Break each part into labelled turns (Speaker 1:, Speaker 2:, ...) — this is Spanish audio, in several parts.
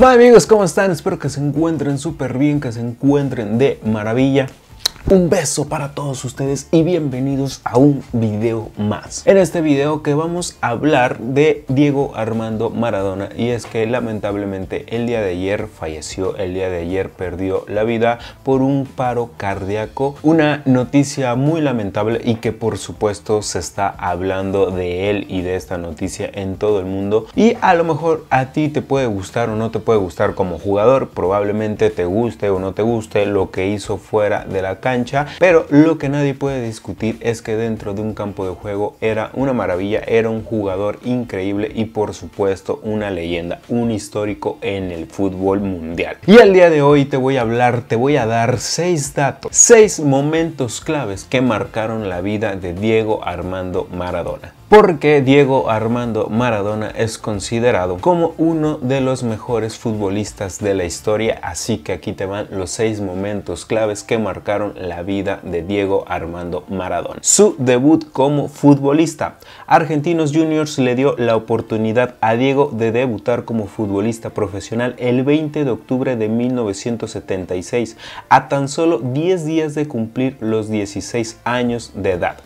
Speaker 1: Hola amigos, ¿cómo están? Espero que se encuentren súper bien, que se encuentren de maravilla. Un beso para todos ustedes y bienvenidos a un video más. En este video que vamos a hablar de Diego Armando Maradona y es que lamentablemente el día de ayer falleció, el día de ayer perdió la vida por un paro cardíaco, una noticia muy lamentable y que por supuesto se está hablando de él y de esta noticia en todo el mundo y a lo mejor a ti te puede gustar o no te puede gustar como jugador, probablemente te guste o no te guste lo que hizo fuera de la cancha pero lo que nadie puede discutir es que dentro de un campo de juego era una maravilla, era un jugador increíble y por supuesto una leyenda, un histórico en el fútbol mundial. Y al día de hoy te voy a hablar, te voy a dar seis datos, seis momentos claves que marcaron la vida de Diego Armando Maradona porque Diego Armando Maradona es considerado como uno de los mejores futbolistas de la historia, así que aquí te van los seis momentos claves que marcaron la vida de Diego Armando Maradona. Su debut como futbolista. Argentinos Juniors le dio la oportunidad a Diego de debutar como futbolista profesional el 20 de octubre de 1976, a tan solo 10 días de cumplir los 16 años de edad.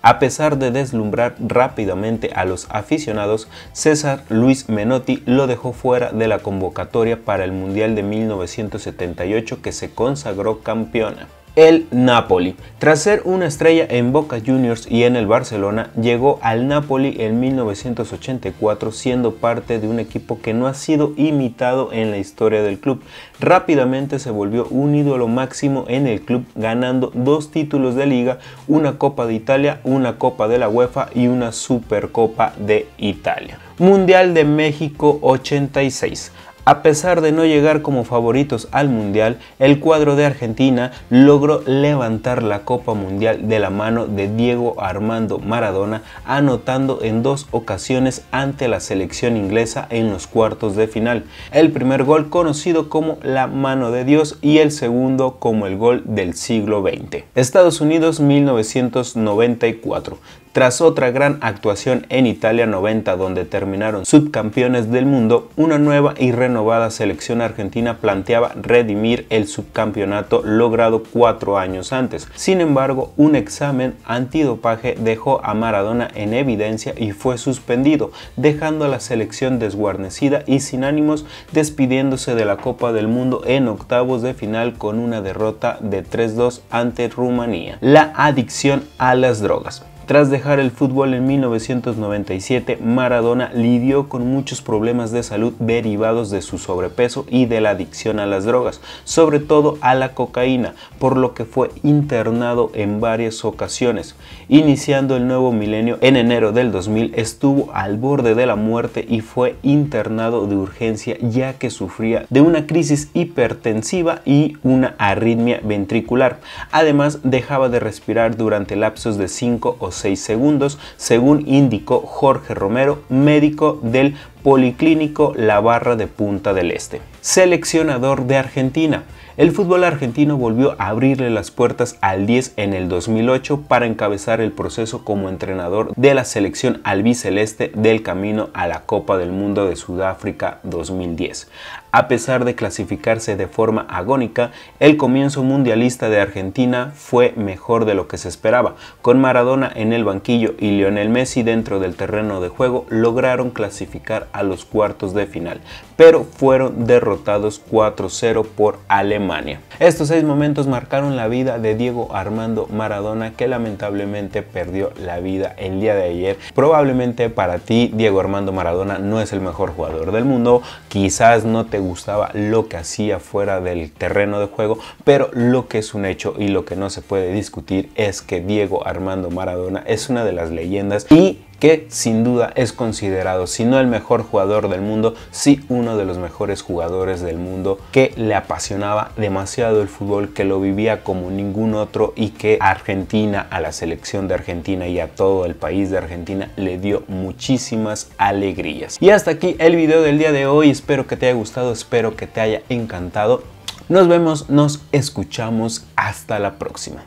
Speaker 1: A pesar de deslumbrar rápidamente a los aficionados, César Luis Menotti lo dejó fuera de la convocatoria para el Mundial de 1978 que se consagró campeona el Napoli. Tras ser una estrella en Boca Juniors y en el Barcelona, llegó al Napoli en 1984 siendo parte de un equipo que no ha sido imitado en la historia del club. Rápidamente se volvió un ídolo máximo en el club ganando dos títulos de liga, una Copa de Italia, una Copa de la UEFA y una Supercopa de Italia. Mundial de México 86. A pesar de no llegar como favoritos al Mundial, el cuadro de Argentina logró levantar la Copa Mundial de la mano de Diego Armando Maradona, anotando en dos ocasiones ante la selección inglesa en los cuartos de final. El primer gol conocido como la mano de Dios y el segundo como el gol del siglo XX. Estados Unidos 1994. Tras otra gran actuación en Italia 90 donde terminaron subcampeones del mundo, una nueva y renovada selección argentina planteaba redimir el subcampeonato logrado cuatro años antes. Sin embargo, un examen antidopaje dejó a Maradona en evidencia y fue suspendido, dejando a la selección desguarnecida y sin ánimos, despidiéndose de la Copa del Mundo en octavos de final con una derrota de 3-2 ante Rumanía. La adicción a las drogas. Tras dejar el fútbol en 1997, Maradona lidió con muchos problemas de salud derivados de su sobrepeso y de la adicción a las drogas, sobre todo a la cocaína, por lo que fue internado en varias ocasiones. Iniciando el nuevo milenio, en enero del 2000 estuvo al borde de la muerte y fue internado de urgencia ya que sufría de una crisis hipertensiva y una arritmia ventricular. Además, dejaba de respirar durante lapsos de 5 o segundos, según indicó Jorge Romero, médico del Policlínico La Barra de Punta del Este. Seleccionador de Argentina. El fútbol argentino volvió a abrirle las puertas al 10 en el 2008 para encabezar el proceso como entrenador de la selección albiceleste del camino a la Copa del Mundo de Sudáfrica 2010. A pesar de clasificarse de forma agónica, el comienzo mundialista de Argentina fue mejor de lo que se esperaba. Con Maradona en el banquillo y Lionel Messi dentro del terreno de juego, lograron clasificar a los cuartos de final, pero fueron derrotados 4-0 por Alemania. Estos seis momentos marcaron la vida de Diego Armando Maradona que lamentablemente perdió la vida el día de ayer. Probablemente para ti Diego Armando Maradona no es el mejor jugador del mundo, quizás no te gustaba lo que hacía fuera del terreno de juego, pero lo que es un hecho y lo que no se puede discutir es que Diego Armando Maradona es una de las leyendas y que sin duda es considerado, si no el mejor jugador del mundo, sí uno de los mejores jugadores del mundo, que le apasionaba demasiado el fútbol, que lo vivía como ningún otro y que a Argentina, a la selección de Argentina y a todo el país de Argentina le dio muchísimas alegrías. Y hasta aquí el video del día de hoy, espero que te haya gustado, espero que te haya encantado. Nos vemos, nos escuchamos, hasta la próxima.